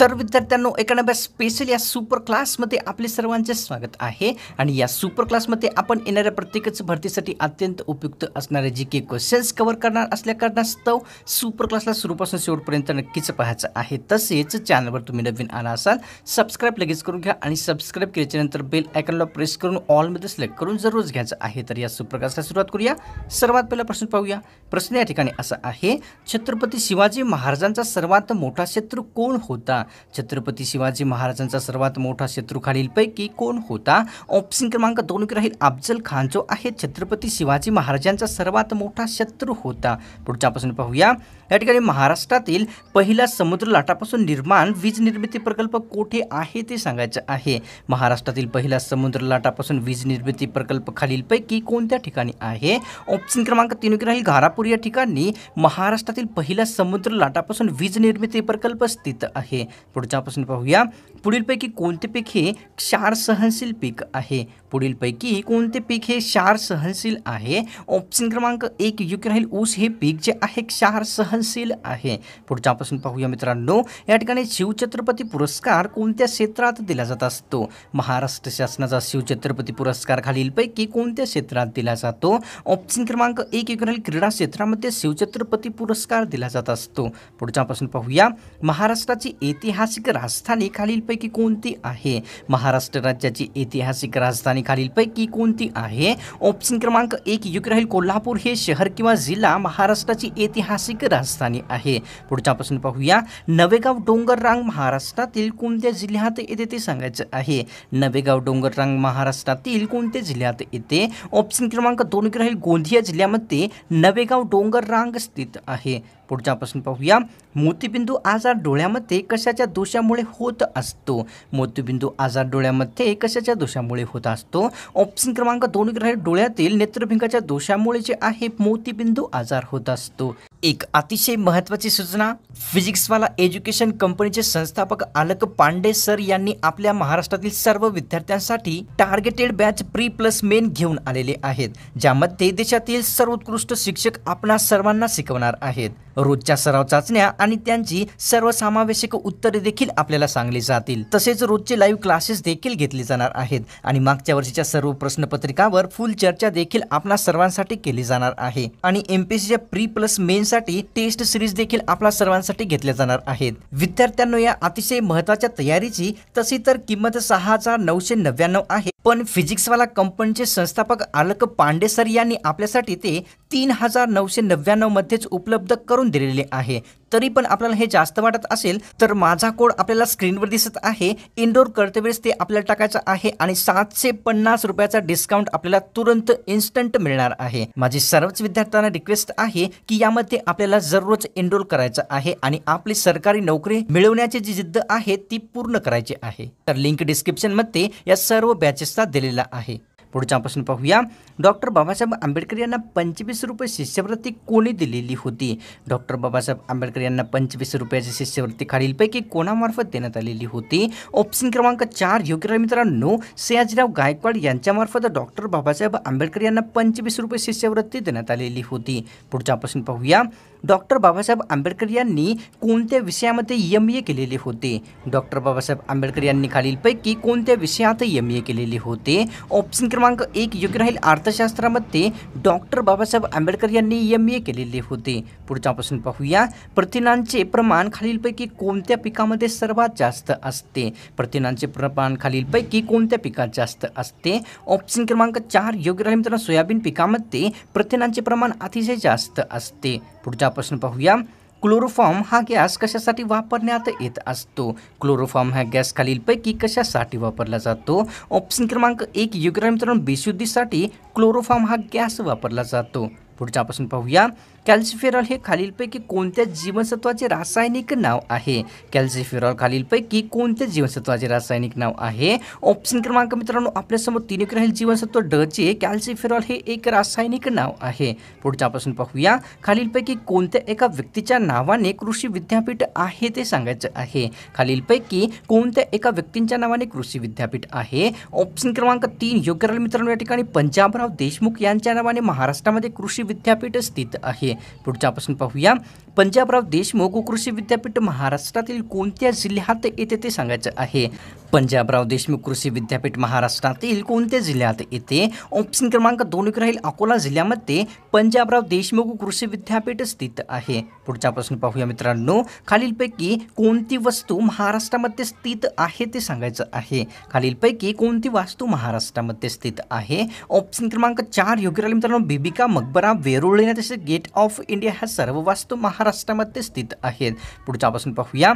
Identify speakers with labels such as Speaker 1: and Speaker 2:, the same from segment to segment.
Speaker 1: तर विद्यार्थ्यांनो नव्या स्पेशल या सुपर क्लासमध्ये आपले सर्वांचे स्वागत आहे आणि या सुपर क्लासमध्ये आपण येणाऱ्या प्रत्येकच भरतीसाठी अत्यंत उपयुक्त असणारे जे के क्वेश्चन्स कव्हर करणार असल्या कारणास्तव सुपर क्लासला सुरूपासून शेवटपर्यंत नक्कीच पाहायचं आहे तसेच चॅनलवर तुम्ही नवीन आला असाल सबस्क्राईब लगेच करून घ्या आणि सबस्क्राईब केल्याच्यानंतर बेल आयकॉनला प्रेस करून ऑलमध्ये सिलेक्ट करून जरूर घ्यायचं आहे तर या सुपर क्लासला सुरुवात करूया सर्वात पहिला प्रश्न पाहूया प्रश्न या ठिकाणी असा आहे छत्रपती शिवाजी महाराजांचा सर्वात मोठा शत्रू कोण होता छत्रपती शिवाजी महाराजांचा सर्वात मोठा शत्रू खालीलपैकी कोण होता ऑप्शन क्रमांक दोन राहील अफजल खान जो आहे छत्रपती शिवाजी महाराजांचा सर्वात मोठा शत्रू होता पुढच्या पाहूया या ठिकाणी महाराष्ट्रातील पहिला समुद्र लाटापासून निर्माण वीज निर्मिती प्रकल्प कोठे आहे ते सांगायचं आहे महाराष्ट्रातील पहिला समुद्र लाटापासून वीज निर्मिती प्रकल्प खालीलपैकी कोणत्या ठिकाणी आहे ऑप्शन क्रमांक तीन राहील घारापूर या ठिकाणी महाराष्ट्रातील पहिला समुद्र लाटापासून वीज निर्मिती प्रकल्प स्थित आहे पुढचा प्रश्न पाहूया पुढील पैकी कोणते पीक हे क्षार सहनशील पीक आहे पुढीलपैकी कोणते पीक हे क्षार सहनशील आहे ऑप्शन क्रमांक एक योग्य राहील ऊस हे पीक जे आहे क्षार सहनशील आहे पुढच्यापासून पाहूया मित्रांनो या ठिकाणी शिवछत्रपती पुरस्कार कोणत्या क्षेत्रात दिला जात असतो महाराष्ट्र शासनाचा शिवछत्रपती पुरस्कार खालीलपैकी कोणत्या क्षेत्रात दिला जातो ऑप्शन क्रमांक एक योग्य राहील क्रीडा क्षेत्रामध्ये शिवछत्रपती पुरस्कार दिला जात असतो पुढच्यापासून पाहूया महाराष्ट्राची ऐतिहासिक राजधानी खालीलपैकी कोणती आहे महाराष्ट्र राज्याची ऐतिहासिक राजधानी खालीलपैकी कोणती आहे ऑप्शन क्रमांक एक युग राहील कोल्हापूर हे शहर किंवा जिल्हा महाराष्ट्राची ऐतिहासिक राजधानी आहे पुढचा प्रश्न पाहूया नवेगाव डोंगररांग महाराष्ट्रातील कोणत्या जिल्ह्यात येते ते सांगायचं आहे नवेगाव डोंगररांग महाराष्ट्रातील कोणत्या जिल्ह्यात येते ऑप्शन क्रमांक दोन राहील गोंदिया जिल्ह्यामध्ये नवेगाव डोंगररांग स्थित आहे पुढचा प्रश्न पाहूया मोतीबिंदू आजार डोळ्यामध्ये कशाच्या दोषामुळे होत असतो मोतीबिंदू आजार डोळ्यामध्ये कशाच्या दोषामुळे होत असतो ऑप्शन क्रमांक दोन ग्रह डोळ्यातील नेत्रभिंगाच्या दोषामुळे जे आहे मोतीबिंदू आजार होत असतो एक अतिशय महत्वाची सूचना फिजिक्सवाला एज्युकेशन कंपनीचे संस्थापक आलक पांडे सर यांनी आपल्या महाराष्ट्रातील सर्व विद्यार्थ्यांसाठी targeted batch pre plus main घेऊन आलेले आहेत ज्यामध्ये देशातील सर्वोत्कृष्ट शिक्षक आपणा सर्वांना शिकवणार आहेत रोजच्या सराव चाचण्या आणि त्यांची सर्वसमावेशक उत्तरे देखील आपल्याला सांगली जातील तसेच रोजचे लाईव्ह क्लासेस देखील घेतले जाणार आहेत आणि मागच्या वर्षीच्या सर्व प्रश्नपत्रिकावर फुल चर्चा देखील आपल्या सर्वांसाठी केली जाणार आहे आणि एमपीसीच्या प्री प्लस मेन साठी टेस्ट सिरीज देखील आपल्या सर्वांसाठी घेतल्या जाणार आहेत विद्यार्थ्यांना या अतिशय महत्वाच्या तयारीची तशी तर किंमत सहा हजार नऊशे नव्याण्णव आहे पण फिजिक्सवाला कंपनीचे संस्थापक आलक पांडे सर यांनी आपल्यासाठी ते तीन हजार नऊशे नव्याण्णवमध्येच उपलब्ध करून दिलेले आहे तरी पण आपल्याला हे जास्त वाटत असेल तर माझा कोड आपल्याला स्क्रीनवर दिसत आहे इनडोर करतेवेळेस ते आपल्याला टाकायचं आहे आणि सातशे पन्नास रुपयाचा डिस्काउंट आपल्याला तुरंत इन्स्टंट मिळणार आहे माझी सर्वच विद्यार्थ्यांना रिक्वेस्ट आहे की यामध्ये आपल्याला जरूरच एनरोल करायचं आहे आणि आपली सरकारी नोकरी मिळवण्याची जी जिद्द आहे ती पूर्ण करायची आहे तर लिंक डिस्क्रिप्शनमध्ये या सर्व बॅचेसचा दिलेला आहे पुढचा प्रश्न पाहूया डॉक्टर बाबासाहेब आंबेडकर यांना पंचवीस रुपये शिष्यवृत्ती कोणी दिलेली होती डॉक्टर बाबासाहेब आंबेडकर यांना पंचवीस रुपयाची शिष्यवृत्ती खालीलपैकी कोणामार्फत देण्यात आलेली होती ऑप्शन क्रमांक चार योग्य मित्रांनो सयाजीराव गायकवाड यांच्यामार्फत डॉक्टर बाबासाहेब आंबेडकर यांना पंचवीस रुपये शिष्यवृत्ती देण्यात आलेली होती पुढचा प्रश्न पाहूया डॉक्टर बाबासाहेब आंबेडकर यांनी कोणत्या विषयामध्ये एम ए केलेले होते डॉक्टर बाबासाहेब आंबेडकर यांनी खालीलपैकी कोणत्या विषयात एम ए केलेले होते ऑप्शन क्रमांक एक योग्य राहील अर्थशास्त्रामध्ये डॉक्टर बाबासाहेब आंबेडकर यांनी एम ए केलेले होते पुढचा प्रश्न पाहूया प्रथिनांचे प्रमाण खालीलपैकी कोणत्या पिकामध्ये सर्वात जास्त असते प्रथिनांचे प्रमाण खालीलपैकी कोणत्या पिकात जास्त असते ऑप्शन क्रमांक चार योग्य राहील मित्रांनो सोयाबीन पिकामध्ये प्रथिनांचे प्रमाण अतिशय जास्त असते पुढचा प्रश्न पाहूया क्लोरोफॉर्म हा गॅस कशासाठी वापरण्यात येत असतो क्लोरोफॉर्म हा गॅस खालीलपैकी कशासाठी वापरला जातो ऑप्शन क्रमांक एक योग्य बेशुद्धीसाठी क्लोरोफॉर्म हा गॅस वापरला जातो पुढचा प्रश्न पाहूया कॅल्सिफेरॉल हे खालीलपैकी कोणत्या जीवनसत्वाचे रासायनिक नाव आहे कॅल्सिफेरॉल खालीलपैकी कोणत्या जीवनसत्वाचे रासायनिक नाव आहे ऑप्शन क्रमांक मित्रांनो आपल्यासमोर तिने राहील जीवनसत्व डचे कॅल्सिफेरॉल हे एक रासायनिक नाव आहे पुढचा प्रश्न पाहूया खालीलपैकी कोणत्या एका व्यक्तीच्या नावाने कृषी विद्यापीठ आहे ते सांगायचं आहे खालीलपैकी कोणत्या एका व्यक्तींच्या नावाने कृषी विद्यापीठ आहे ऑप्शन क्रमांक तीन योग्य राहील मित्रांनो या ठिकाणी पंजाबराव देशमुख यांच्या नावाने महाराष्ट्रामध्ये कृषी विद्यापीठ स्थित आहे पुढच्यापासून प्रश्न पाहूया पंजाबराव देशमुख कृषी विद्यापीठ महाराष्ट्रातील कोणत्या जिल्ह्यात येते ते सांगायचं आहे पंजाबराव देशमुख कृषी विद्यापीठ महाराष्ट्रातील कोणत्या जिल्ह्यात येते ऑप्शन क्रमांक दोन एक राहील अकोला जिल्ह्यामध्ये पंजाबराव देशमुख कृषी विद्यापीठ स्थित आहे पुढचा प्रश्न पाहूया मित्रांनो खालीलपैकी कोणती वस्तू महाराष्ट्रामध्ये स्थित आहे ते सांगायचं आहे खालीलपैकी कोणती वास्तू महाराष्ट्रामध्ये स्थित आहे ऑप्शन क्रमांक चार योग्य राहील मित्रांनो बिबिका मकबरा वेरुळ तसेच गेट ऑफ इंडिया ह्या सर्व वास्तू महाराष्ट्रामध्ये स्थित आहेत पुढच्यापासून पाहूया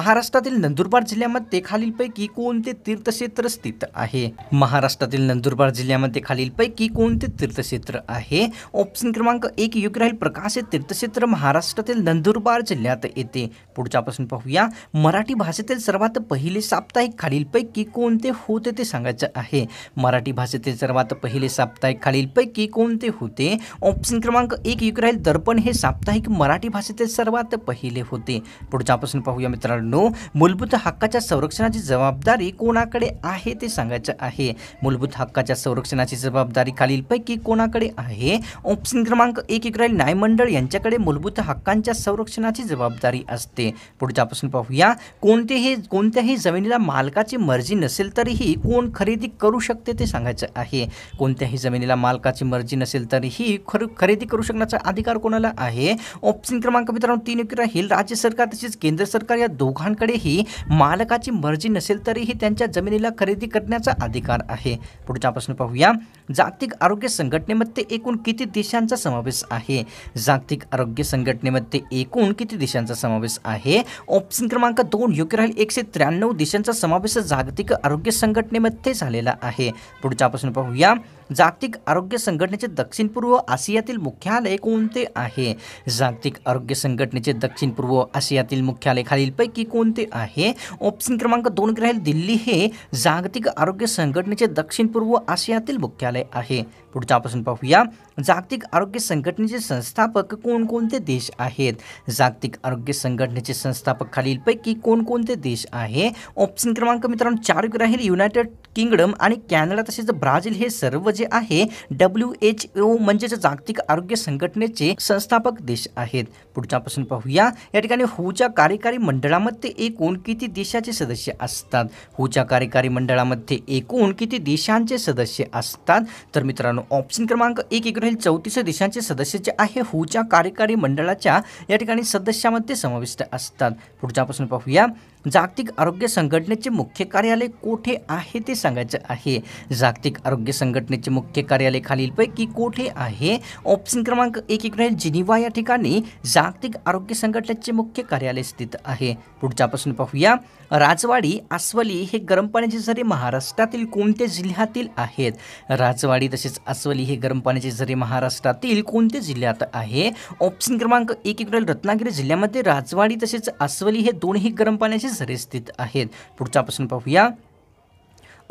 Speaker 1: महाराष्ट्रातील नंदुरबार जिल्ह्यामध्ये खालीलपैकी कोणते तीर्थक्षेत्र स्थित आहे महाराष्ट्रातील नंदुरबार जिल्ह्यामध्ये खालीलपैकी कोणते तीर्थक्षेत्र आहे ऑप्शन क्रमांक एक योग्य राहील प्रकाश हे तीर्थक्षेत्र महाराष्ट्रातील नंदुरबार जिल्ह्यात येते पुढच्या प्रश्न पाहूया मराठी भाषेतील सर्वात पहिले साप्ताहिक खालीलपैकी कोणते होते ते सांगायचे आहे मराठी भाषेतील सर्वात पहिले साप्ताहिक खालीलपैकी कोणते होते ऑप्शन क्रमांक एक योग्य राहील दर्पण हे साप्ताहिक मराठी भाषेतील सर्वात पहिले होते पुढच्या प्रश्न पाहूया मित्रांनो मूलभूत हक्काच्या संरक्षणाची जबाबदारी जबाबदारी कोणाकडे आहे ते सांगायचं आहे मूलभूत हक्काच्या संरक्षणाची जबाबदारी खालीलपैकी कोणाकडे आहे ऑप्शन क्रमांक एक इकडे न्यायमंडळ यांच्याकडे मूलभूत हक्कांच्या संरक्षणाची जबाबदारी असते पुढच्या प्रश्न पाहूया कोणतेही कोणत्याही जमिनीला मालकाची मर्जी नसेल तरीही कोण खरेदी करू शकते ते सांगायचं आहे कोणत्याही जमिनीला मालकाची मर्जी नसेल तरीही खर खरेदी करू शकण्याचा अधिकार कोणाला आहे ऑप्शन क्रमांक मित्रांनो तीन राहील राज्य सरकार तसेच केंद्र सरकार या दोघांकडेही मालकाची मर्जी नसेल तर तरीही त्यांच्या जमिनीला खरेदी करण्याचा अधिकार आहे पुढचा प्रश्न पाहूया जागतिक आरोग्य संघटनेमध्ये एकूण किती देशांचा समावेश आहे जागतिक आरोग्य संघटनेमध्ये एकूण किती देशांचा समावेश आहे ऑप्शन क्रमांक दोन योग्य राहील एकशे त्र्याण्णव देशांचा समावेश जागतिक आरोग्य संघटनेमध्ये झालेला आहे पुढचा प्रश्न पाहूया जागतिक आरोग्य संघटनेचे दक्षिण पूर्व आशियातील मुख्यालय कोणते आहे जागतिक आरोग्य संघटनेचे दक्षिण पूर्व आशियातील मुख्यालय खालीलपैकी कोणते आहे ऑप्शन क्रमांक दोन राहील दिल्ली हे जागतिक आरोग्य संघटनेचे दक्षिण पूर्व आशियातील मुख्यालय आहे पुढचा प्रश्न पाहूया जागतिक आरोग्य संघटनेचे संस्थापक कोणकोणते देश आहेत जागतिक आरोग्य संघटनेचे संस्थापक खालीलपैकी कोणकोणते देश आहे ऑप्शन क्रमांक मित्रांनो चार राहील युनायटेड किंगडम आणि कॅनडा तसेच ब्राझील हे सर्व जे आहे डब्ल्यू एच ओ म्हणजेच जागतिक आरोग्य संघटनेचे संस्थापक देश आहेत पुढच्या प्रश्न पाहूया या ठिकाणी हूच्या कार्यकारी मंडळामध्ये एकूण किती देशाचे सदस्य असतात हुच्या कार्यकारी मंडळामध्ये एकूण किती देशांचे सदस्य असतात तर मित्रांनो ऑप्शन क्रमांक एक एक चौतीस देशांचे सदस्य जे आहे हूच्या कार्यकारी मंडळाच्या या ठिकाणी सदस्यामध्ये समाविष्ट असतात पुढच्यापासून पाहूया जागतिक आरोग्य संघटनेचे मुख्य कार्यालय कोठे आहे ते सांगायचं आहे जागतिक आरोग्य संघटनेचे मुख्य कार्यालय खालीलपैकी कोठे आहे ऑप्शन क्रमांक एक एक जिनिवा या ठिकाणी जागतिक आरोग्य संघटनेचे मुख्य कार्यालय स्थित आहे पुढच्यापासून पाहूया राजवाडी अस्वली हे गरम पाण्याचे झरे महाराष्ट्रातील कोणत्या जिल्ह्यातील आहेत राजवाडी तसेच अस्वली हे गरम पाण्याचे झरे महाराष्ट्रातील कोणत्या जिल्ह्यात आहे ऑप्शन क्रमांक एक एक रत्नागिरी जिल्ह्यामध्ये राजवाडी तसेच अस्वली हे दोनही गरम पाण्याचे झरे स्थित आहेत पुढच्यापासून पाहूया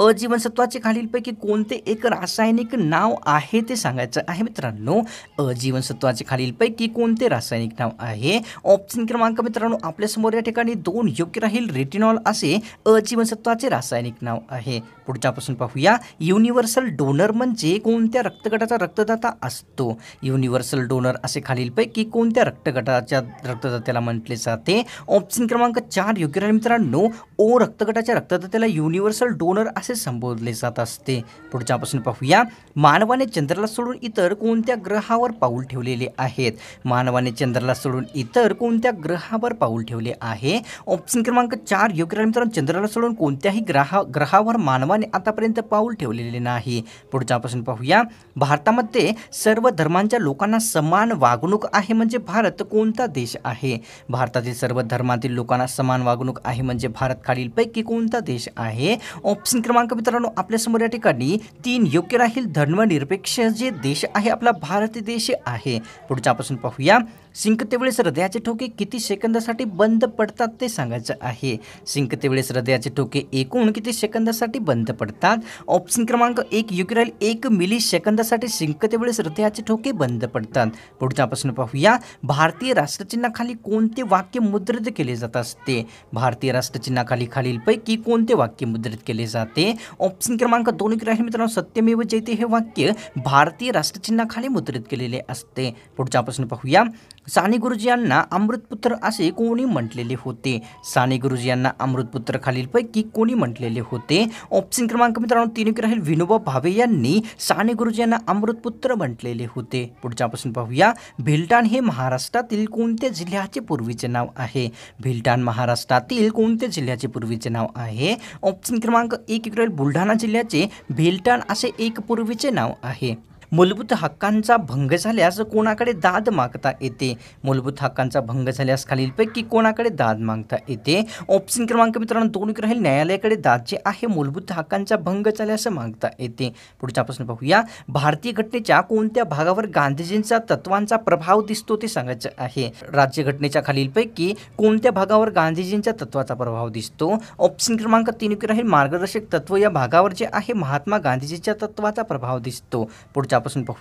Speaker 1: अजीवनसत्वाचे खालीलपैकी कोणते एक रासायनिक नाव आहे ते सांगायचं आहे मित्रांनो अजीवनसत्वाचे खालीलपैकी कोणते रासायनिक नाव आहे ऑप्शन क्रमांक मित्रांनो आपल्यासमोर या ठिकाणी दोन योग्य राहील रेटिनॉल असे अजीवनसत्वाचे रासायनिक नाव आहे पुढच्यापासून पाहूया युनिव्हर्सल डोनर म्हणजे कोणत्या रक्तगटाचा रक्तदाता असतो युनिव्हर्सल डोनर असे खालीलपैकी कोणत्या रक्तगटाच्या रक्तदात्याला म्हटले जाते ऑप्शन क्रमांक चार योग्य राहील मित्रांनो ओ रक्तगटाच्या रक्तदात्याला युनिव्हर्सल डोनर असे असे संबोधले जात असते पुढच्या प्रश्न पाहूया मानवाने चंद्राला सोडून इतर कोणत्या ग्रहावर पाऊल ठेवलेले आहेत मानवाने चंद्राला सोडून इतर कोणत्या ग्रहावर पाऊल ठेवले आहे ऑप्शन क्रमांक चार योग्य मित्रांनो चंद्राला सोडून कोणत्याही ग्रहा ग्रहावर मानवाने आतापर्यंत पाऊल ठेवलेले नाही पुढचा प्रश्न पाहूया भारतामध्ये सर्व धर्मांच्या लोकांना समान वागणूक आहे म्हणजे भारत कोणता देश आहे भारतातील सर्व धर्मातील लोकांना समान वागणूक आहे म्हणजे भारत खालीलपैकी कोणता देश आहे ऑप्शन क्रमांक क्रमांक मित्रांनो आपल्यासमोर या ठिकाणी तीन योग्य राहील धर्मनिरपेक्ष जे देश आहे आपला भारत देश आहे पुढच्यापासून पाहूया सिंकतेवेळेस हृदयाचे ठोके किती सेकंदासाठी बंद पडतात ते सांगायचं आहे सिंकतेवेळेस हृदयाचे ठोके एकूण किती सेकंदासाठी बंद पडतात ऑप्शन क्रमांक एक युक्रेल एक मिली सेकंदासाठी सिंकतेवेळेस हृदयाचे ठोके बंद पडतात पुढचा प्रश्न पाहूया भारतीय राष्ट्रचिन्हाखाली कोणते वाक्य मुद्रित केले जात असते भारतीय राष्ट्रचिन्हाखाली खालीलपैकी कोणते वाक्य मुद्रित केले जाते ऑप्शन क्रमांक दोन योग्य मित्रांनो सत्यमेव जयते हे वाक्य भारतीय राष्ट्रचिन्हाखाली मुद्रित केलेले असते पुढचा प्रश्न पाहूया साने गुरुजी यांना अमृतपुत्र असे कोणी म्हटलेले होते साने गुरुजी यांना अमृतपुत्र खालीलपैकी कोणी म्हटलेले होते ऑप्शन क्रमांक मित्रांनो तीन राहील विनोबा भावे यांनी साने गुरुजी यांना अमृतपुत्र म्हटलेले होते पुढच्यापासून पाहूया भिलटाण हे महाराष्ट्रातील कोणत्या जिल्ह्याचे पूर्वीचे नाव आहे भिलटाण महाराष्ट्रातील कोणत्या जिल्ह्याचे पूर्वीचे नाव आहे ऑप्शन क्रमांक एक राहील बुलढाणा जिल्ह्याचे भिलटाण असे एक पूर्वीचे नाव आहे मूलभूत हक्कांचा भंग झाल्यास कोणाकडे दाद मागता येते मूलभूत हक्कांचा भंग झाल्यास खालीलपैकी कोणाकडे दाद मागता येते ऑप्शन क्रमांक मित्रांनो दोन राहील न्यायालयाकडे दाद जे आहे मूलभूत हक्कांचा भंग झाल्यास मागता येते पुढचा प्रश्न पाहूया भारतीय घटनेच्या कोणत्या भागावर गांधीजींच्या तत्वांचा प्रभाव दिसतो ते सांगायचं आहे राज्य घटनेच्या खालीलपैकी कोणत्या भागावर गांधीजींच्या तत्वाचा प्रभाव दिसतो ऑप्शन क्रमांक तीन राहील मार्गदर्शक तत्व या भागावर जे आहे महात्मा गांधीजींच्या तत्वाचा प्रभाव दिसतो पुढच्या pasión pues,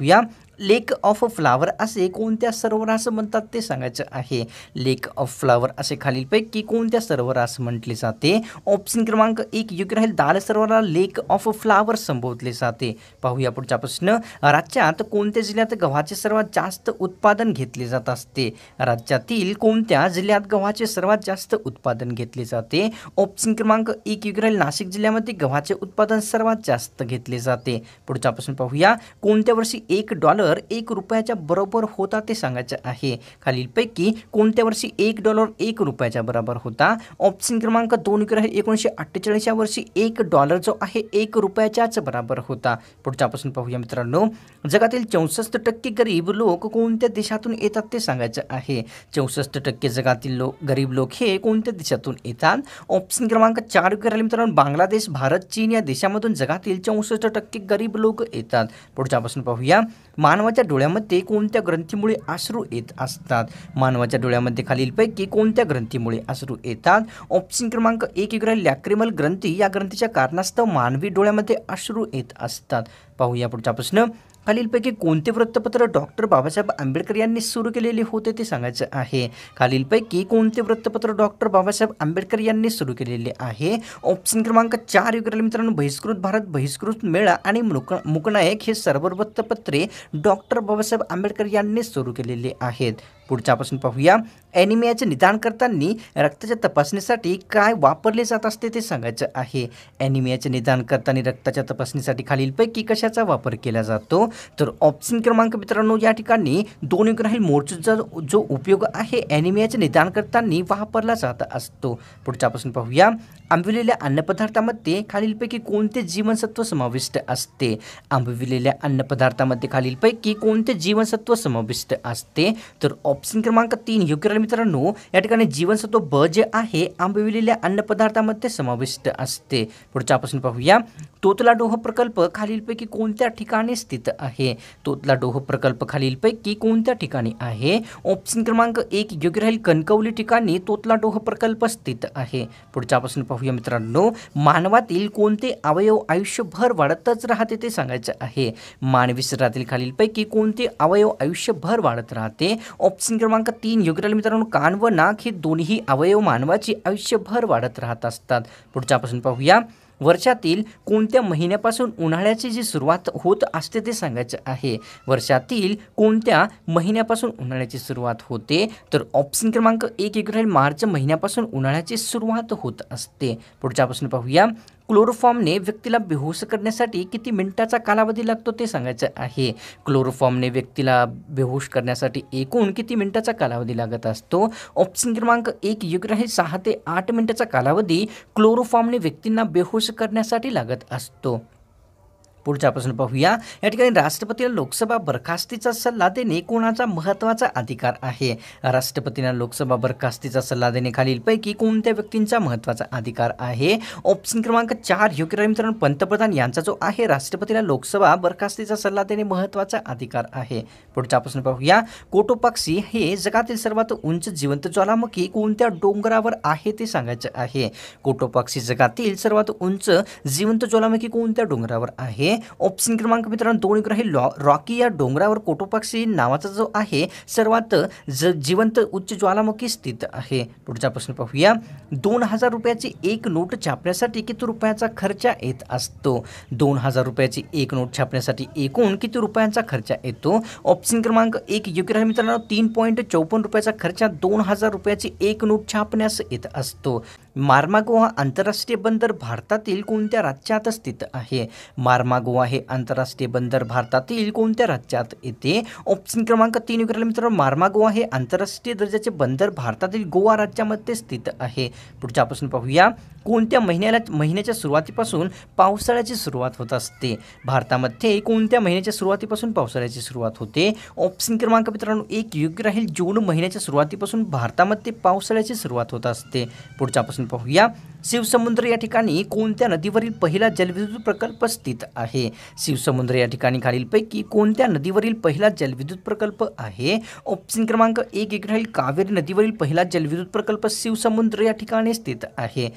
Speaker 1: lake of flower असे कोणत्या सरोवरास म्हणतात ते सांगायचं आहे लेक ऑफ फ्लावर असे खालीलपैकी कोणत्या सरोवरास म्हटले जाते ऑप्शन क्रमांक एक योग्य राहील दाल सरोवराला लेक ऑफ फ्लावर संबोधले जाते पाहूया पुढचा प्रश्न राज्यात कोणत्या जिल्ह्यात गव्हाचे सर्वात जास्त उत्पादन घेतले जात असते राज्यातील कोणत्या जिल्ह्यात गव्हाचे सर्वात जास्त उत्पादन घेतले जाते ऑप्शन क्रमांक एक योग्य राहील नाशिक जिल्ह्यामध्ये गव्हाचे उत्पादन सर्वात जास्त घेतले जाते पुढचा प्रश्न पाहूया कोणत्या वर्षी एक डॉलर दर एक रुपयाच्या बरोबर होता ते सांगायचं आहे खालीलपैकी कोणत्या वर्षी एक डॉलर एक रुपयाच्या बरोबर होता ऑप्शन क्रमांक दोन ग्रह एकोणीसशे अठ्ठेचाळीस वर्षी एक डॉलर जो आहे एक रुपयाच्याच बरोबर होता पुढच्यापासून पाहूया मित्रांनो जगातील चौसष्ट टक्के गरीब लोक कोणत्या देशातून येतात ते सांगायचं आहे चौसष्ट टक्के जगातील लोक गरीब लोक हे कोणत्या देशातून येतात ऑप्शन क्रमांक चार करायला मित्रांनो बांगलादेश भारत चीन या देशामधून जगातील चौसष्ट टक्के गरीब लोक येतात पुढच्यापासून पाहूया मान मानवाच्या डोळ्यामध्ये कोणत्या ग्रंथीमुळे आश्रू येत असतात मानवाच्या डोळ्यामध्ये खालीलपैकी कोणत्या ग्रंथीमुळे आश्रू येतात ऑप्शन क्रमांक एक इकडे लॅक्रिमल ग्रंथी या ग्रंथीच्या कारणास्तव मानवी डोळ्यामध्ये आश्रू येत असतात पाहूया पुढचा प्रश्न खालीलपैकी कोणते वृत्तपत्र डॉक्टर बाबासाहेब आंबेडकर यांनी सुरू केलेले होते ते सांगायचं आहे खालीलपैकी कोणते वृत्तपत्र डॉक्टर बाबासाहेब आंबेडकर यांनी सुरू केलेले आहे ऑप्शन क्रमांक चार योग्य मित्रांनो बहिष्कृत भारत बहिष्कृत मेळा आणि मुक मुकनायक हे सर्व वृत्तपत्रे डॉक्टर बाबासाहेब आंबेडकर यांनी सुरू केलेले आहेत पुढचा प्रश्न पाहूया ॲनिमियाचे निदान करताना रक्ताच्या तपासणीसाठी काय वापरले जात असते ते सांगायचं आहे ॲनिमियाचे निदान करताना रक्ताच्या तपासणीसाठी खालीलपैकी कशाचा वापर केला जातो तर ऑप्शन क्रमांक मित्रांनो या ठिकाणी दोन्ही ग्राहील जो उपयोग आहे ॲनिमियाचे निदान करताना वापरला जात असतो पुढचा प्रश्न पाहूया आंबविलेल्या अन्नपदार्थामध्ये खालीलपैकी कोणते जीवनसत्व समाविष्ट असते आंबविलेल्या अन्नपदार्थामध्ये खालीलपैकी कोणते जीवनसत्व समाविष्ट असते तर ऑप्शन क्रमांक तीन योग्य राहील मित्रांनो या ठिकाणी जीवनसत्व ब जे आहे आंबविलेल्या अन्नपदार्थामध्ये समाविष्ट असते पुढच्या प्रश्न पाहूया तोतला डोह प्रकल्प खालीलपैकी कोणत्या ठिकाणी स्थित आहे तोतला डोह प्रकल्प खालीलपैकी कोणत्या ठिकाणी आहे ऑप्शन क्रमांक एक योग्य राहील कणकवली ठिकाणी तोतला डोह प्रकल्प स्थित आहे पुढच्या प्रश्न पाहू मित्रांनो मानवातील कोणते अवयव आयुष्यभर वाढतच राहते ते सांगायचं आहे मानवी शरीरातील खालीलपैकी कोणते अवयव आयुष्यभर वाढत राहते ऑप्शन क्रमांक तीन योग्य राहील मित्रांनो कान व नाक हे दोन्ही अवयव मानवाची आयुष्यभर वाढत राहत असतात पुढच्या पासून पाहूया वर्षातील कोणत्या महिन्यापासून उन्हाळ्याची जी सुरुवात होत असते ते सांगायचं आहे वर्षातील कोणत्या महिन्यापासून उन्हाळ्याची सुरुवात होते तर ऑप्शन क्रमांक एक एक राहील मार्च महिन्यापासून उन्हाळ्याची सुरुवात होत असते पुढच्या पासून पाहूया क्लोरोफॉर्मने व्यक्तीला बेहोश करण्यासाठी किती मिनिटाचा कालावधी लागतो ते सांगायचं आहे क्लोरोफॉर्मने व्यक्तीला बेहोश करण्यासाठी एकूण किती मिनिटाचा कालावधी लागत असतो ऑप्शन क्रमांक एक योग्य आहे सहा ते आठ मिनिटाचा कालावधी क्लोरोफॉर्मने व्यक्तींना बेहोश करण्यासाठी लागत असतो पुढचा प्रश्न पाहूया या ठिकाणी राष्ट्रपतीला लोकसभा बरखास्तीचा सल्ला देणे कोणाचा महत्त्वाचा अधिकार आहे राष्ट्रपतींना लोकसभा बरखास्तीचा सल्ला देणे खालीलपैकी कोणत्या व्यक्तींचा महत्त्वाचा अधिकार आहे ऑप्शन क्रमांक चार योग्य राहील मित्रांनो पंतप्रधान यांचा जो आहे राष्ट्रपतीला लोकसभा बरखास्तीचा सल्ला देणे महत्त्वाचा अधिकार आहे पुढचा प्रश्न पाहूया कोटोपाक्षी हे जगातील सर्वात उंच जिवंत ज्वालामुखी कोणत्या डोंगरावर आहे ते सांगायचं आहे कोटोपाक्षी जगातील सर्वात उंच जिवंत ज्वालामुखी कोणत्या डोंगरावर आहे आहे ऑप्शन क्रमांक मित्रांनो दोन ग्रह लॉ रॉकी या डोंगरावर कोटोपाक्षी नावाचा जो आहे सर्वात ज जिवंत उच्च ज्वालामुखी स्थित आहे पुढचा प्रश्न पाहूया दोन हजार रुपयाची एक नोट छापण्यासाठी किती रुपयाचा खर्च येत असतो दोन हजार रुपयाची एक नोट छापण्यासाठी एकूण किती रुपयांचा खर्च येतो ऑप्शन क्रमांक एक योग्य राहील मित्रांनो तीन पॉईंट चौपन्न रुपयाचा खर्च दोन हजार रुपयाची एक नोट छापण्यास येत असतो मार्मागोवा आंतरराष्ट्रीय बंदर भारतातील कोणत्या राज्यात स्थित आहे मार्मागोवा हे आंतरराष्ट्रीय बंदर भारतातील कोणत्या राज्यात येते ऑप्शन क्रमांक तीन विचारला मित्रांनो मार्मागोवा हे आंतरराष्ट्रीय दर्जाचे बंदर भारतातील गोवा राज्यामध्ये स्थित आहे पुढच्या प्रश्न पाहूया कोणत्या महिन्याला महिन्याच्या सुरुवातीपासून पावसाळ्याची सुरुवात होत असते भारतामध्ये कोणत्या महिन्याच्या सुरुवातीपासून पावसाळ्याची सुरुवात होते ऑप्शन क्रमांक मित्रांनो एक योग्य राहील जून महिन्याच्या सुरुवातीपासून भारतामध्ये पावसाळ्याची सुरुवात होत असते पुढच्या प्रश्न पाहूया शिवसमुद्र या ठिकाणी कोणत्या नदीवरील पहिला जलविद्युत प्रकल्प स्थित आहे शिवसमुद्र या ठिकाणी खालीलपैकी कोणत्या नदीवरील पहिला जलविद्युत प्रकल्प आहे ऑप्शन क्रमांक एक एक राहील कावेरी नदीवरील पहिला जलविद्युत प्रकल्प शिवसमुद्र या ठिकाणी स्थित आहे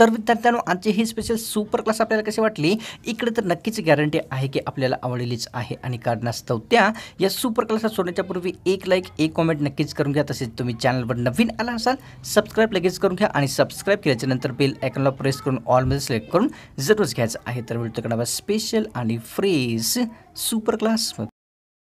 Speaker 1: तर विद्यार्थ्यांनो आजची ही स्पेशल सुपर क्लास आपल्याला कशी वाटली इकडे तर नक्कीच गॅरंटी आहे की आपल्याला आवडलेलीच आहे आणि कारणास्तव त्या या सुपर क्लासला सोडण्याच्या पूर्वी एक लाईक एक कॉमेंट नक्कीच करून घ्या तसेच तुम्ही चॅनलवर नवीन आला असाल सबस्क्राईब लगेच करून घ्या आणि सबस्क्राईब नंतर बेल आयकॉनला प्रेस करून ऑलमध्ये सिलेक्ट करून जरूरच घ्यायचं आहे तर वेळ करणारा स्पेशल आणि फ्रेश सुपर क्लास